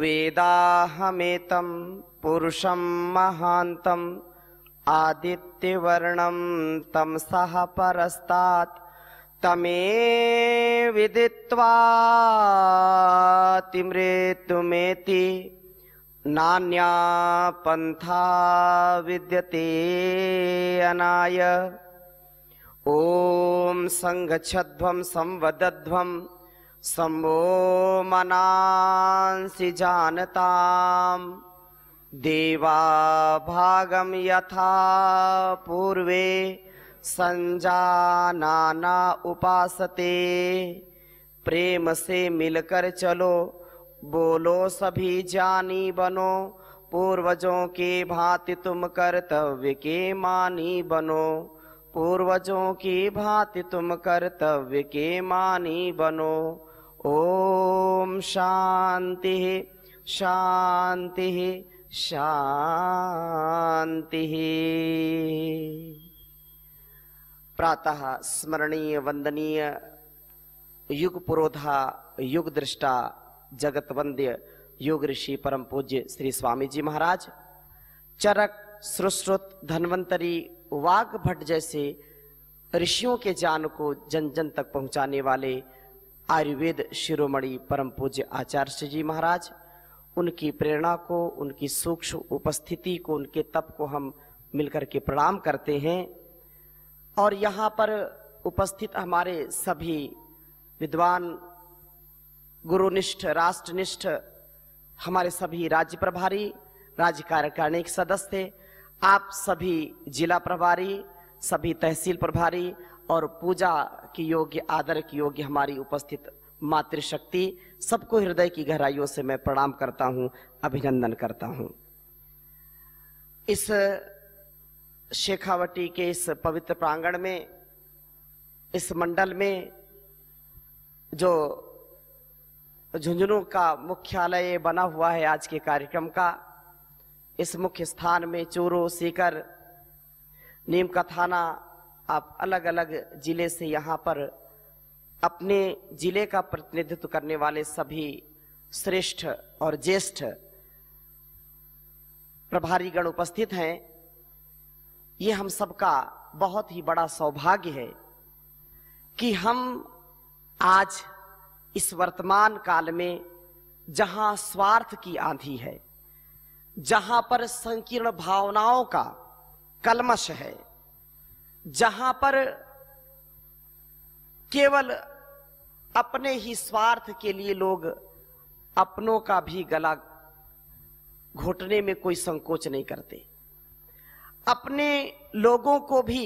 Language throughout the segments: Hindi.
वेदाहमेतं पुरुषं महान्तम् आदित्यवर्णं तं सः परस्तात् तमे विदित्वाति नान्या पन्था विद्यते अनाय ॐ सङ्गच्छध्वं संवदध्वम् शम्भो जानता देवा भागम यथा पूर्वे संजाना उपासते प्रेम से मिलकर चलो बोलो सभी जानी बनो पूर्वजों के भांति तुम कर्तव्य के मानी बनो पूर्वजों की भांति तुम कर्तव्य के मानी बनो ओम शांति शांति शांति प्रातः स्मरणीय वंदनीय युग पुरोधा युग दृष्टा जगत वंद्य योग ऋषि परम पूज्य श्री स्वामी जी महाराज चरक सुश्रुत धनवंतरी वाग भट्ट जैसे ऋषियों के जान को जन जन तक पहुंचाने वाले आयुर्वेद शिरोमणि परम पूज्य आचार्य जी महाराज उनकी प्रेरणा को उनकी सूक्ष्म उपस्थिति को उनके तप को हम मिलकर के प्रणाम करते हैं और यहाँ पर उपस्थित हमारे सभी विद्वान गुरुनिष्ठ राष्ट्रनिष्ठ हमारे सभी राज्य प्रभारी राज्य कार्यकारिणी के सदस्य आप सभी जिला प्रभारी सभी तहसील प्रभारी और पूजा की योग्य आदर की योग्य हमारी उपस्थित मातृशक्ति सबको हृदय की गहराइयों से मैं प्रणाम करता हूं अभिनंदन करता हूं इस शेखावटी के इस पवित्र प्रांगण में इस मंडल में जो झुंझुनू का मुख्यालय बना हुआ है आज के कार्यक्रम का इस मुख्य स्थान में चूरू सीकर नीम का थाना आप अलग अलग जिले से यहाँ पर अपने जिले का प्रतिनिधित्व करने वाले सभी श्रेष्ठ और ज्येष्ठ प्रभारीगण उपस्थित हैं ये हम सबका बहुत ही बड़ा सौभाग्य है कि हम आज इस वर्तमान काल में जहां स्वार्थ की आंधी है जहां पर संकीर्ण भावनाओं का कलमश है जहां पर केवल अपने ही स्वार्थ के लिए लोग अपनों का भी गला घोटने में कोई संकोच नहीं करते अपने लोगों को भी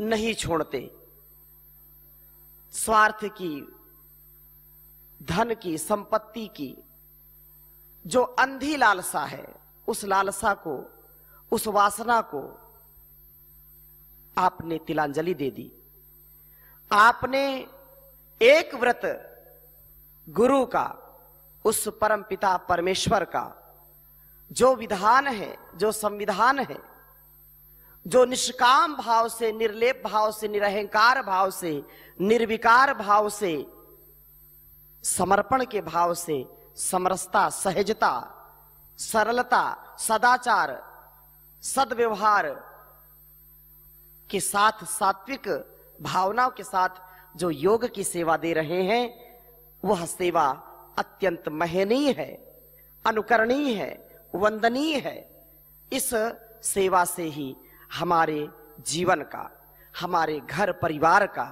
नहीं छोड़ते स्वार्थ की धन की संपत्ति की जो अंधी लालसा है उस लालसा को उस वासना को आपने तिलांजलि दे दी आपने एक व्रत गुरु का उस परम पिता परमेश्वर का जो विधान है जो संविधान है जो निष्काम भाव से निर्लेप भाव से निरहंकार भाव से निर्विकार भाव से समर्पण के भाव से समरसता सहजता सरलता सदाचार सदव्यवहार के साथ सात्विक भावनाओं के साथ जो योग की सेवा दे रहे हैं वह सेवा अत्यंत महनीय है अनुकरणीय है वंदनीय है इस सेवा से ही हमारे जीवन का हमारे घर परिवार का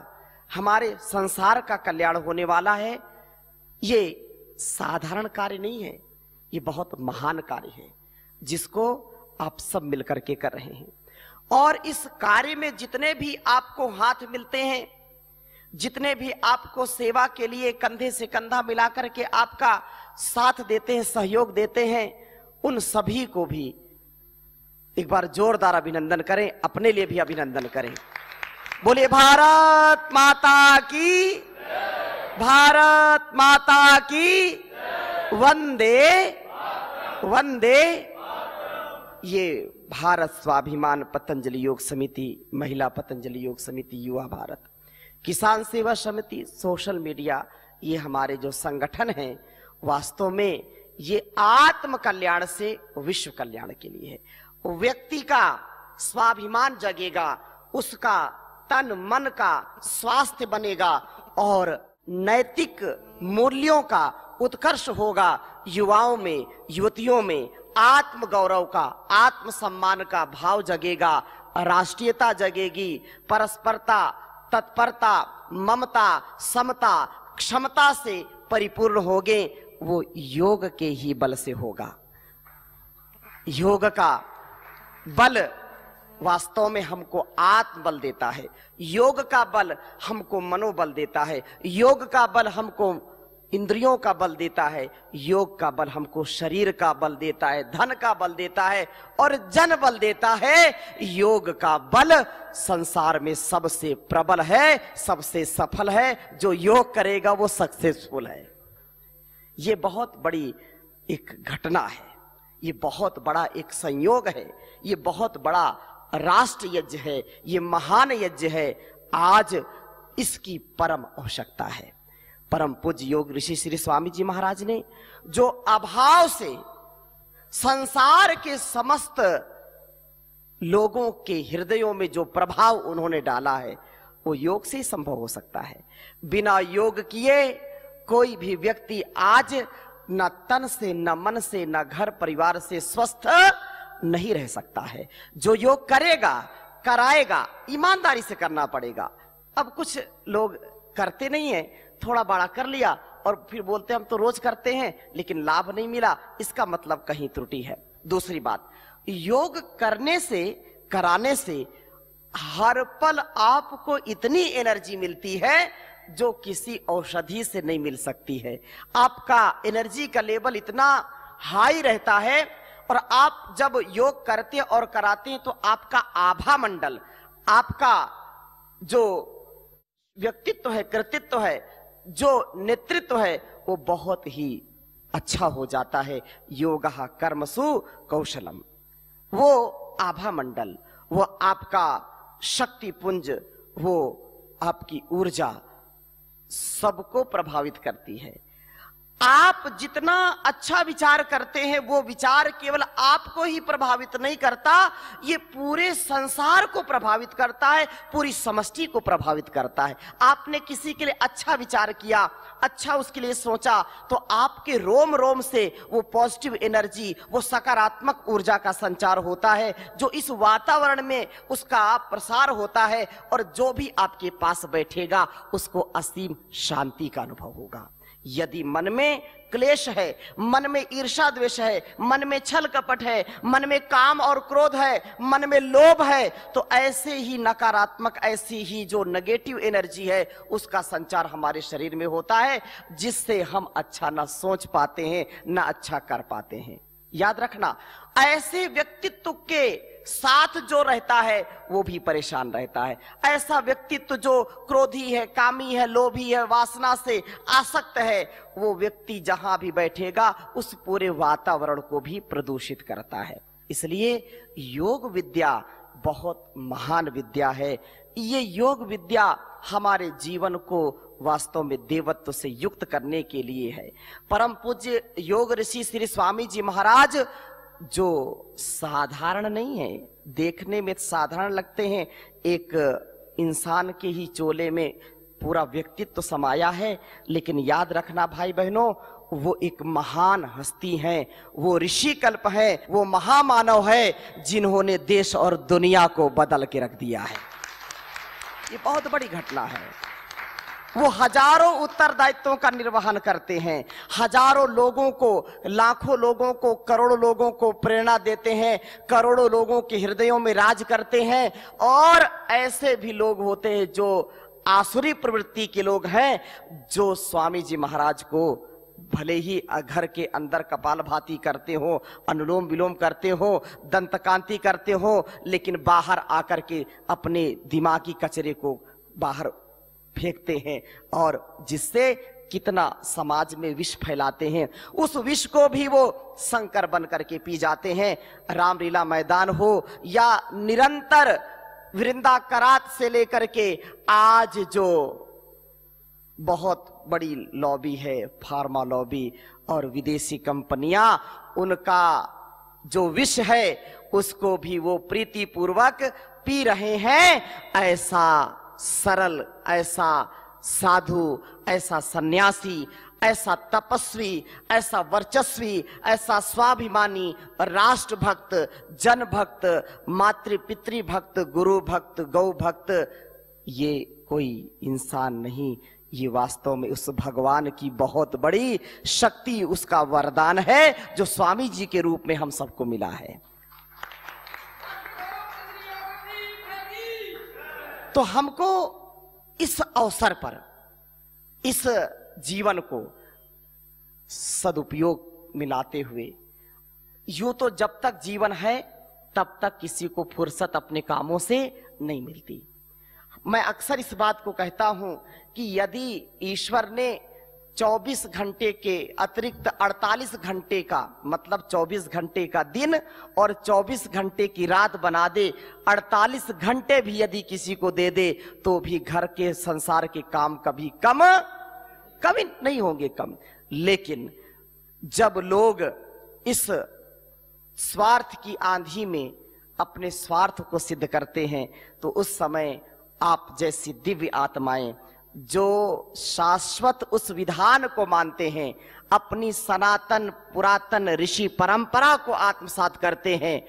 हमारे संसार का कल्याण होने वाला है ये साधारण कार्य नहीं है ये बहुत महान कार्य है जिसको आप सब मिलकर के कर रहे हैं और इस कार्य में जितने भी आपको हाथ मिलते हैं जितने भी आपको सेवा के लिए कंधे से कंधा मिलाकर के आपका साथ देते हैं सहयोग देते हैं उन सभी को भी एक बार जोरदार अभिनंदन करें अपने लिए भी अभिनंदन करें बोले भारत माता की भारत माता की वंदे वंदे ये भारत स्वाभिमान पतंजलि योग समिति महिला पतंजलि योग समिति युवा भारत किसान सेवा समिति सोशल मीडिया ये हमारे जो संगठन हैं वास्तव में ये आत्म कल्याण से विश्व कल्याण के लिए है व्यक्ति का स्वाभिमान जगेगा उसका तन मन का स्वास्थ्य बनेगा और नैतिक मूल्यों का उत्कर्ष होगा युवाओं में युवतियों में आत्मगौरव का आत्म सम्मान का भाव जगेगा राष्ट्रीयता जगेगी परस्परता तत्परता ममता समता क्षमता से परिपूर्ण होगे वो योग के ही बल से होगा योग का बल वास्तव में हमको आत्मबल देता है योग का बल हमको मनोबल देता है योग का बल हमको इंद्रियों का बल देता है योग का बल हमको शरीर का बल देता है धन का बल देता है और जन बल देता है योग का बल संसार में सबसे प्रबल है सबसे सफल है जो योग करेगा वो सक्सेसफुल है ये बहुत बड़ी एक घटना है ये बहुत बड़ा एक संयोग है ये बहुत बड़ा राष्ट्र यज्ञ है ये महान यज्ञ है आज इसकी परम आवश्यकता है परम पूज्य योग ऋषि श्री स्वामी जी महाराज ने जो अभाव से संसार के समस्त लोगों के हृदयों में जो प्रभाव उन्होंने डाला है वो योग से ही संभव हो सकता है बिना योग किए कोई भी व्यक्ति आज न तन से न मन से न घर परिवार से स्वस्थ नहीं रह सकता है जो योग करेगा कराएगा ईमानदारी से करना पड़ेगा अब कुछ लोग करते नहीं है थोड़ा बड़ा कर लिया और फिर बोलते हम तो रोज करते हैं लेकिन लाभ नहीं मिला इसका मतलब कहीं त्रुटि है दूसरी बात योग करने से कराने से हर पल आपको इतनी एनर्जी मिलती है जो किसी औषधि से नहीं मिल सकती है आपका एनर्जी का लेवल इतना हाई रहता है और आप जब योग करते और कराते हैं तो आपका आभा मंडल आपका जो व्यक्तित्व है कृतित्व है जो नेतृत्व है वो बहुत ही अच्छा हो जाता है योग कर्मसु कौशलम वो आभा मंडल वो आपका शक्ति पुंज वो आपकी ऊर्जा सबको प्रभावित करती है आप जितना अच्छा विचार करते हैं वो विचार केवल आपको ही प्रभावित नहीं करता ये पूरे संसार को प्रभावित करता है पूरी समष्टि को प्रभावित करता है आपने किसी के लिए अच्छा विचार किया अच्छा उसके लिए सोचा तो आपके रोम रोम से वो पॉजिटिव एनर्जी वो सकारात्मक ऊर्जा का संचार होता है जो इस वातावरण में उसका प्रसार होता है और जो भी आपके पास बैठेगा उसको असीम शांति का अनुभव होगा यदि मन में क्लेश है मन में ईर्षा द्वेष है मन में छल कपट है मन में काम और क्रोध है मन में लोभ है तो ऐसे ही नकारात्मक ऐसी ही जो नेगेटिव एनर्जी है उसका संचार हमारे शरीर में होता है जिससे हम अच्छा ना सोच पाते हैं ना अच्छा कर पाते हैं याद रखना ऐसे व्यक्तित्व के साथ जो रहता है वो भी परेशान रहता है ऐसा व्यक्तित्व जो क्रोधी है कामी है लोभी है वासना से आसक्त है वो व्यक्ति जहां भी बैठेगा उस पूरे वातावरण को भी प्रदूषित करता है इसलिए योग विद्या बहुत महान विद्या है ये योग विद्या हमारे जीवन को वास्तव में देवत्व से युक्त करने के लिए है परम पूज्य योग ऋषि श्री स्वामी जी महाराज जो साधारण नहीं है देखने में साधारण लगते हैं एक इंसान के ही चोले में पूरा व्यक्तित्व तो समाया है लेकिन याद रखना भाई बहनों वो एक महान हस्ती हैं वो ऋषि कल्प है वो महामानव है जिन्होंने देश और दुनिया को बदल के रख दिया है ये बहुत बड़ी घटना है वो हजारों उत्तरदायित्वों का निर्वहन करते हैं हजारों लोगों को लाखों लोगों को करोड़ों लोगों को प्रेरणा देते हैं करोड़ों लोगों के हृदयों में राज करते हैं और ऐसे भी लोग होते हैं जो आसुरी प्रवृत्ति के लोग हैं जो स्वामी जी महाराज को भले ही घर के अंदर कपाल भाती करते हो अनुलोम विलोम करते हो दंतकांति करते हो लेकिन बाहर आकर के अपने दिमागी कचरे को बाहर फेंकते हैं और जिससे कितना समाज में विष फैलाते हैं उस विष को भी वो शंकर बन करके पी जाते हैं रामलीला मैदान हो या निरंतर वृंदा करात से लेकर के आज जो बहुत बड़ी लॉबी है फार्मा लॉबी और विदेशी कंपनियां उनका जो विष है उसको भी वो प्रीति पूर्वक पी रहे हैं ऐसा सरल ऐसा साधु ऐसा सन्यासी ऐसा तपस्वी ऐसा वर्चस्वी ऐसा स्वाभिमानी राष्ट्रभक्त जन भक्त मातृ पितृ भक्त गुरु भक्त गौ भक्त ये कोई इंसान नहीं ये वास्तव में उस भगवान की बहुत बड़ी शक्ति उसका वरदान है जो स्वामी जी के रूप में हम सबको मिला है तो हमको इस अवसर पर इस जीवन को सदुपयोग मिलाते हुए यूं तो जब तक जीवन है तब तक किसी को फुर्सत अपने कामों से नहीं मिलती मैं अक्सर इस बात को कहता हूं कि यदि ईश्वर ने 24 घंटे के अतिरिक्त 48 घंटे का मतलब 24 घंटे का दिन और 24 घंटे की रात बना दे 48 घंटे भी यदि किसी को दे दे तो भी घर के संसार के काम कभी कम कभी नहीं होंगे कम लेकिन जब लोग इस स्वार्थ की आंधी में अपने स्वार्थ को सिद्ध करते हैं तो उस समय आप जैसी दिव्य आत्माएं जो शाश्वत उस विधान को मानते हैं अपनी सनातन पुरातन ऋषि परंपरा को आत्मसात करते हैं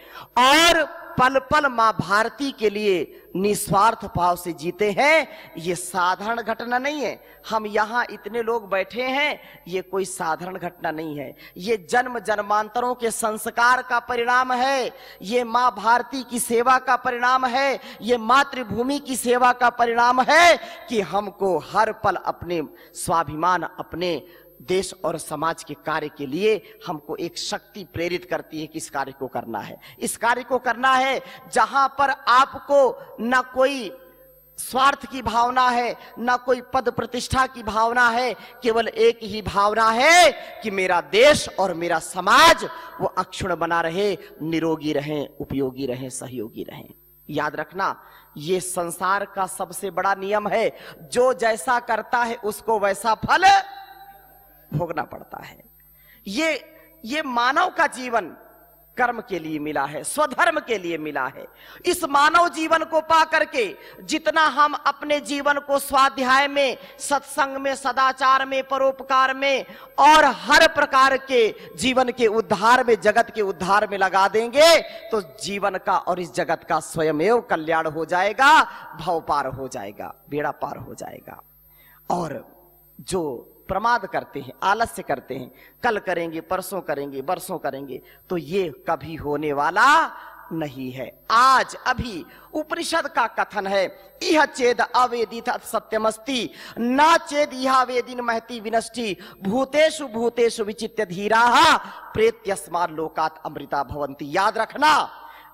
और पल पल मां भारती के लिए निस्वार्थ भाव से जीते हैं ये साधारण घटना नहीं है हम यहाँ इतने लोग बैठे हैं ये कोई साधारण घटना नहीं है ये जन्म जन्मांतरों के संस्कार का परिणाम है ये माँ भारती की सेवा का परिणाम है ये मातृभूमि की सेवा का परिणाम है कि हमको हर पल अपने स्वाभिमान अपने देश और समाज के कार्य के लिए हमको एक शक्ति प्रेरित करती है कि इस कार्य को करना है इस कार्य को करना है जहां पर आपको न कोई स्वार्थ की भावना है न कोई पद प्रतिष्ठा की भावना है केवल एक ही भावना है कि मेरा देश और मेरा समाज वो अक्षुण बना रहे निरोगी रहे उपयोगी रहे सहयोगी रहे याद रखना ये संसार का सबसे बड़ा नियम है जो जैसा करता है उसको वैसा फल भोगना पड़ता है ये ये मानव का जीवन कर्म के लिए मिला है स्वधर्म के लिए मिला है इस मानव जीवन को पा करके जितना हम अपने जीवन को स्वाध्याय में सत्संग में सदाचार में परोपकार में और हर प्रकार के जीवन के उद्धार में जगत के उद्धार में लगा देंगे तो जीवन का और इस जगत का स्वयं कल्याण हो जाएगा भाव पार हो जाएगा बेड़ा पार हो जाएगा और जो प्रमाद करते हैं आलस्य करते हैं कल करेंगे परसों करेंगे बरसों करेंगे तो ये कभी होने वाला नहीं है आज अभी उपनिषद का कथन है यह चेद अवेदित सत्यमस्ति न चेद यह वेदिन महति विनष्टि भूतेषु भूतेषु विचित्य धीरा प्रेत्यस्मार लोकात अमृता भवंती याद रखना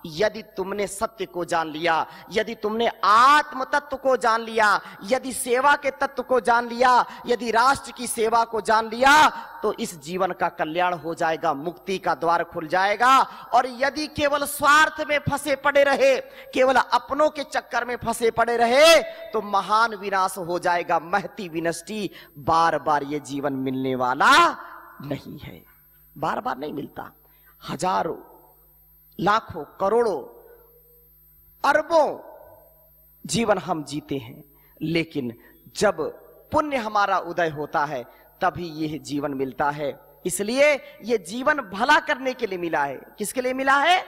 यदि तुमने सत्य को जान लिया यदि तुमने आत्म तत्व को जान लिया यदि सेवा के तत्व को जान लिया यदि राष्ट्र की सेवा को जान लिया तो इस जीवन का कल्याण हो जाएगा मुक्ति का द्वार खुल जाएगा और यदि केवल स्वार्थ में फंसे पड़े रहे केवल अपनों के चक्कर में फंसे पड़े रहे तो महान विनाश हो जाएगा महती विनष्टि बार बार ये जीवन मिलने वाला नहीं है बार बार नहीं मिलता हजारों लाखों करोड़ों अरबों जीवन हम जीते हैं लेकिन जब पुण्य हमारा उदय होता है तभी यह जीवन मिलता है इसलिए यह जीवन भला करने के लिए मिला है किसके लिए मिला है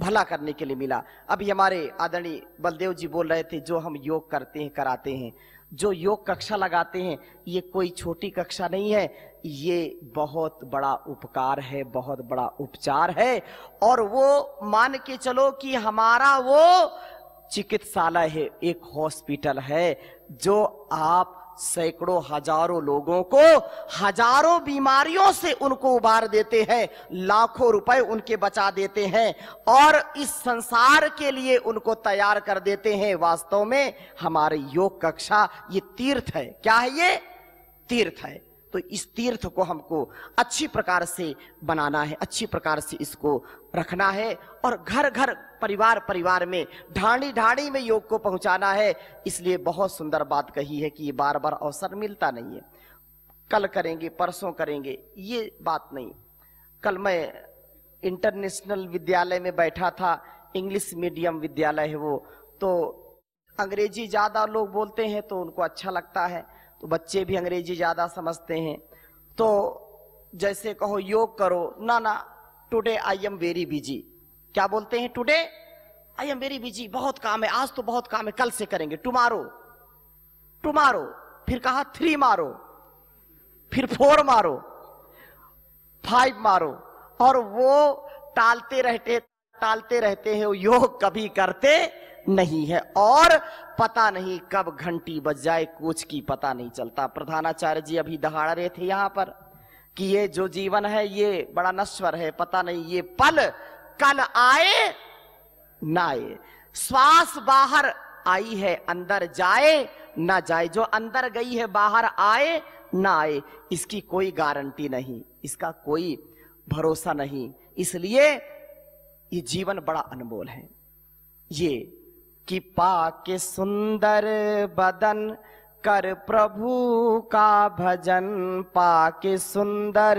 भला करने के लिए मिला अभी हमारे आदरणीय बलदेव जी बोल रहे थे जो हम योग करते हैं कराते हैं जो योग कक्षा लगाते हैं ये कोई छोटी कक्षा नहीं है ये बहुत बड़ा उपकार है बहुत बड़ा उपचार है और वो मान के चलो कि हमारा वो चिकित्सालय है एक हॉस्पिटल है जो आप सैकड़ों हजारों लोगों को हजारों बीमारियों से उनको उबार देते हैं लाखों रुपए उनके बचा देते हैं और इस संसार के लिए उनको तैयार कर देते हैं वास्तव में हमारे योग कक्षा ये तीर्थ है क्या है ये तीर्थ है तो इस तीर्थ को हमको अच्छी प्रकार से बनाना है अच्छी प्रकार से इसको रखना है और घर घर परिवार परिवार में ढाणी ढाणी में योग को पहुंचाना है इसलिए बहुत सुंदर बात कही है कि ये बार बार अवसर मिलता नहीं है कल करेंगे परसों करेंगे ये बात नहीं कल मैं इंटरनेशनल विद्यालय में बैठा था इंग्लिश मीडियम विद्यालय है वो तो अंग्रेजी ज़्यादा लोग बोलते हैं तो उनको अच्छा लगता है तो बच्चे भी अंग्रेजी ज़्यादा समझते हैं तो जैसे कहो योग करो ना ना today I am very busy क्या बोलते हैं today I am very busy बहुत काम है आज तो बहुत काम है कल से करेंगे टुमारो टुमारो फिर कहा थ्री मारो फिर फोर मारो फाइव मारो और वो टालते रहते टालते रहते हैं वो योग कभी करते नहीं है और पता नहीं कब घंटी बज जाए कुछ की पता नहीं चलता प्रधानाचार्य जी अभी दहाड़ रहे थे यहां पर कि ये जो जीवन है ये बड़ा नश्वर है पता नहीं ये पल कल आए ना आए श्वास बाहर आई है अंदर जाए ना जाए जो अंदर गई है बाहर आए ना आए इसकी कोई गारंटी नहीं इसका कोई भरोसा नहीं इसलिए ये जीवन बड़ा अनमोल है ये कि पाके सुंदर बदन कर प्रभु का भजन पाके सुंदर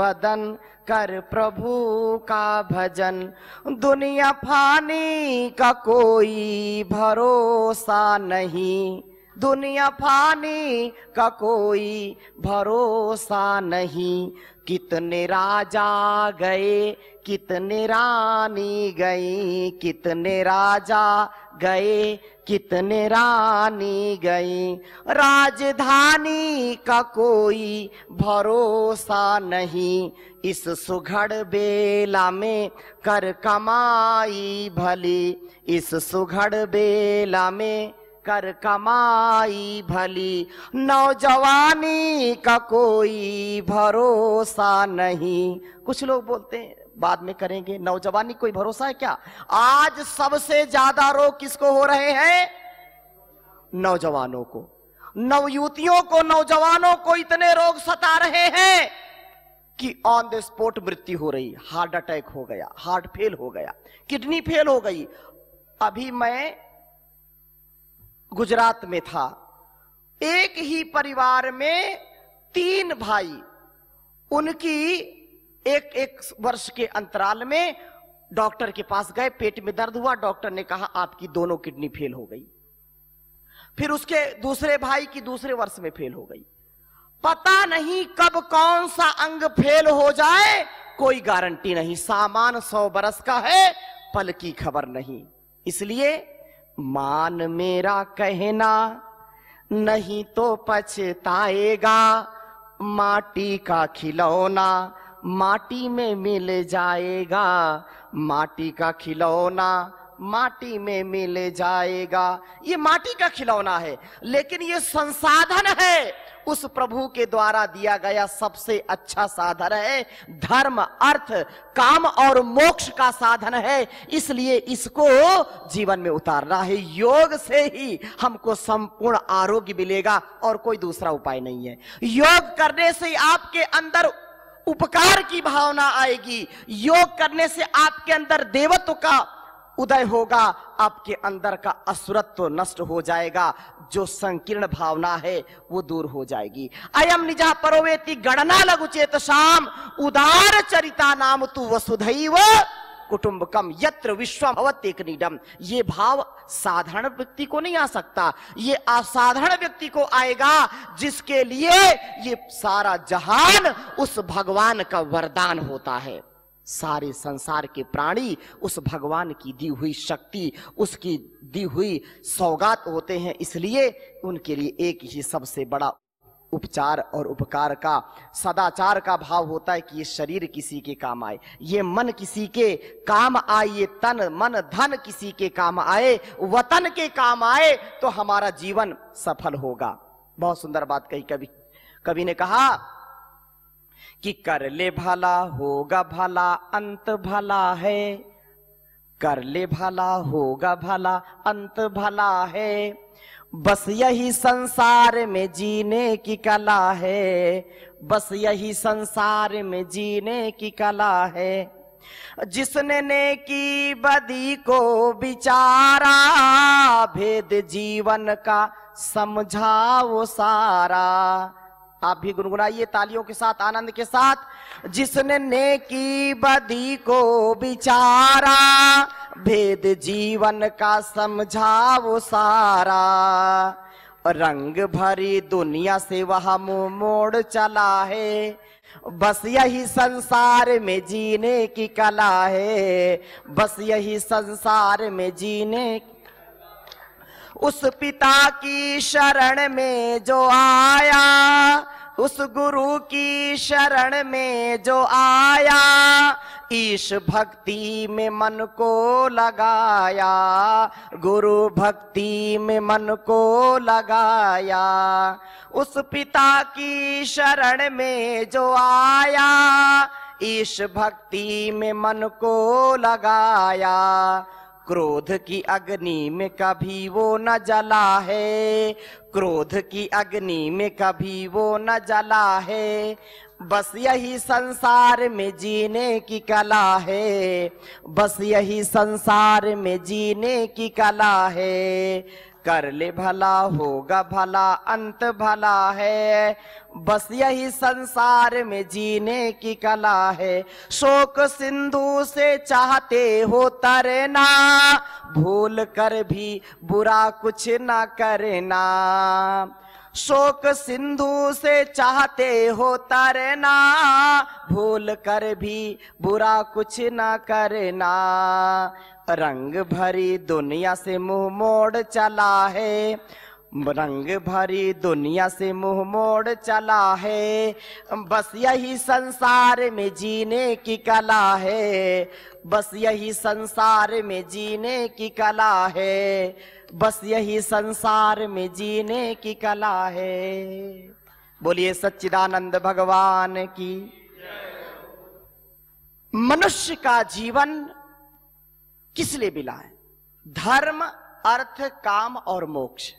बदन कर प्रभु का भजन दुनिया फानी का कोई भरोसा नहीं दुनिया फानी का कोई भरोसा नहीं कितने राजा गए कितने रानी गई कितने राजा गए कितने रानी गई राजधानी का कोई भरोसा नहीं इस सुघड़ बेला में कर कमाई भली इस सुघड़ बेला में कर कमाई भली नौजवानी का कोई भरोसा नहीं कुछ लोग बोलते हैं बाद में करेंगे नौजवानी कोई भरोसा है क्या आज सबसे ज्यादा रोग किसको हो रहे हैं नौजवानों को नवयुतियों को नौजवानों को इतने रोग सता रहे हैं कि ऑन द स्पॉट मृत्यु हो रही हार्ट अटैक हो गया हार्ट फेल हो गया किडनी फेल हो गई अभी मैं गुजरात में था एक ही परिवार में तीन भाई उनकी एक एक वर्ष के अंतराल में डॉक्टर के पास गए पेट में दर्द हुआ डॉक्टर ने कहा आपकी दोनों किडनी फेल हो गई फिर उसके दूसरे भाई की दूसरे वर्ष में फेल हो गई पता नहीं कब कौन सा अंग फेल हो जाए कोई गारंटी नहीं सामान सौ बरस का है पल की खबर नहीं इसलिए मान मेरा कहना नहीं तो पछताएगा माटी का खिलौना माटी में मिल जाएगा माटी का खिलौना माटी में मिल जाएगा ये माटी का खिलौना है लेकिन ये संसाधन है उस प्रभु के द्वारा दिया गया सबसे अच्छा साधन है धर्म अर्थ काम और मोक्ष का साधन है इसलिए इसको जीवन में उतारना है योग से ही हमको संपूर्ण आरोग्य मिलेगा और कोई दूसरा उपाय नहीं है योग करने से आपके अंदर उपकार की भावना आएगी योग करने से आपके अंदर देवत्व का उदय होगा आपके अंदर का असुरत्व तो नष्ट हो जाएगा जो संकीर्ण भावना है वो दूर हो जाएगी अयम निजा परोवेती गणना लघु चेत शाम उदार चरिता नाम तू वसुधैव कुटुंबकम यत्र विश्व एक निडम ये भाव साधारण व्यक्ति को नहीं आ सकता ये असाधारण व्यक्ति को आएगा जिसके लिए ये सारा जहान उस भगवान का वरदान होता है सारे संसार के प्राणी उस भगवान की दी हुई शक्ति उसकी दी हुई सौगात होते हैं इसलिए उनके लिए एक ही सबसे बड़ा उपचार और उपकार का सदाचार का भाव होता है कि ये शरीर किसी के काम आए ये मन किसी के काम आए ये तन मन धन किसी के काम आए वतन के काम आए तो हमारा जीवन सफल होगा बहुत सुंदर बात कही कभी कवि ने कहा कि कर ले भला होगा भला अंत भला है कर ले भला होगा भला अंत भला है बस यही संसार में जीने की कला है बस यही संसार में जीने की कला है जिसने ने की बदी को बिचारा भेद जीवन का समझा वो सारा आप भी गुनगुनाइए तालियों के साथ आनंद के साथ जिसने नेकी बदी को बिचारा भेद जीवन का समझा वो सारा रंग भरी दुनिया से वह मुंह मोड़ चला है बस यही संसार में जीने की कला है बस यही संसार में जीने की उस पिता की शरण में जो आया उस गुरु की शरण में जो आया ईश भक्ति में मन को लगाया गुरु भक्ति में मन को लगाया उस पिता की शरण में जो आया ईश भक्ति में मन को लगाया क्रोध की अग्नि में कभी वो न जला है क्रोध की अग्नि में कभी वो न जला है बस यही संसार में जीने की कला है बस यही संसार में जीने की कला है कर ले भला होगा भला अंत भला है बस यही संसार में जीने की कला है शोक सिंधु से चाहते हो तरना भूल कर भी बुरा कुछ ना करना शोक सिंधु से चाहते हो तरना भूल कर भी बुरा कुछ ना करना रंग भरी दुनिया से मुंह मोड़ चला है रंग भरी दुनिया से मुंह मोड़ चला है बस यही संसार में जीने की कला है बस यही संसार में जीने की कला है बस यही संसार में जीने की कला है बोलिए सच्चिदानंद भगवान की मनुष्य का जीवन किस लिए मिला है धर्म अर्थ काम और मोक्ष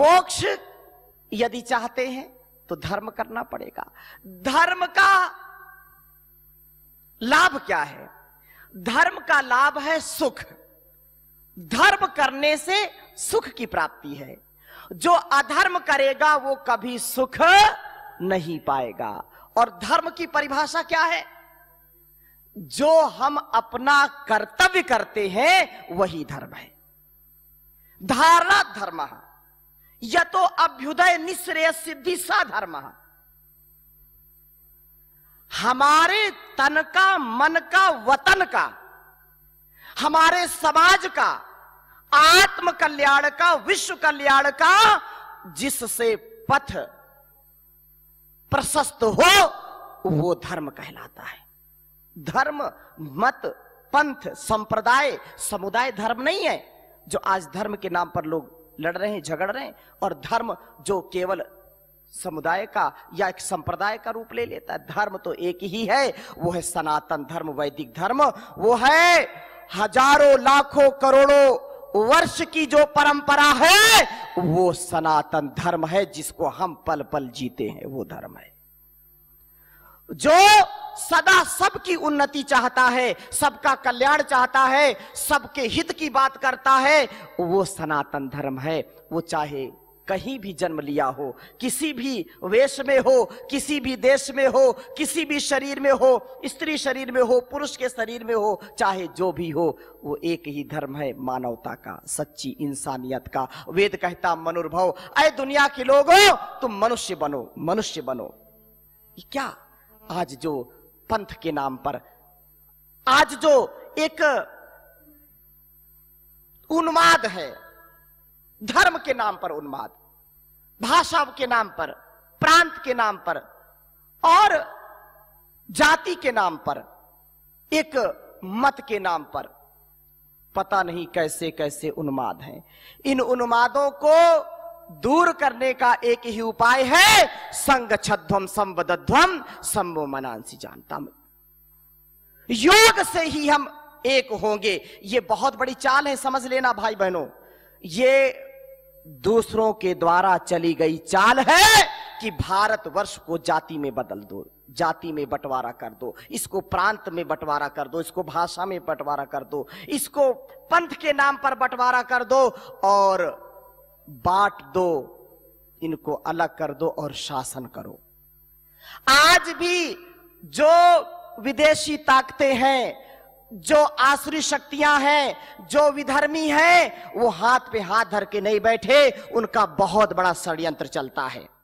मोक्ष यदि चाहते हैं तो धर्म करना पड़ेगा धर्म का लाभ क्या है धर्म का लाभ है सुख धर्म करने से सुख की प्राप्ति है जो अधर्म करेगा वो कभी सुख नहीं पाएगा और धर्म की परिभाषा क्या है जो हम अपना कर्तव्य करते हैं वही धर्म है धारणा धर्म या तो अभ्युदय निश्रेय सिद्धि सा धर्म हमारे तन का मन का वतन का हमारे समाज का आत्म कल्याण का विश्व कल्याण का जिससे पथ प्रशस्त हो वो धर्म कहलाता है धर्म मत पंथ संप्रदाय समुदाय धर्म नहीं है जो आज धर्म के नाम पर लोग लड़ रहे हैं झगड़ रहे हैं और धर्म जो केवल समुदाय का या एक संप्रदाय का रूप ले लेता है धर्म तो एक ही है वो है सनातन धर्म वैदिक धर्म वो है हजारों लाखों करोड़ों वर्ष की जो परंपरा है वो सनातन धर्म है जिसको हम पल पल जीते हैं वो धर्म है जो सदा सबकी उन्नति चाहता है सबका कल्याण चाहता है सबके हित की बात करता है वो सनातन धर्म है वो चाहे कहीं भी जन्म लिया हो किसी भी वेश में हो किसी भी देश में हो किसी भी शरीर में हो स्त्री शरीर में हो पुरुष के शरीर में हो चाहे जो भी हो वो एक ही धर्म है मानवता का सच्ची इंसानियत का वेद कहता मनुर्भव अय दुनिया के लोगों तुम मनुष्य बनो मनुष्य बनो ये क्या आज जो पंथ के नाम पर आज जो एक उन्माद है धर्म के नाम पर उन्माद भाषा के नाम पर प्रांत के नाम पर और जाति के नाम पर एक मत के नाम पर पता नहीं कैसे कैसे उन्माद हैं इन उन्मादों को दूर करने का एक ही उपाय है संग छध्वम संवद्वम संभो मनांसी जानता योग से ही हम एक होंगे ये बहुत बड़ी चाल है समझ लेना भाई बहनों ये दूसरों के द्वारा चली गई चाल है कि भारतवर्ष को जाति में बदल दो जाति में बंटवारा कर दो इसको प्रांत में बंटवारा कर दो इसको भाषा में बंटवारा कर दो इसको पंथ के नाम पर बंटवारा कर दो और बांट दो इनको अलग कर दो और शासन करो आज भी जो विदेशी ताकतें हैं जो आसुरी शक्तियां हैं जो विधर्मी हैं वो हाथ पे हाथ धर के नहीं बैठे उनका बहुत बड़ा षड्यंत्र चलता है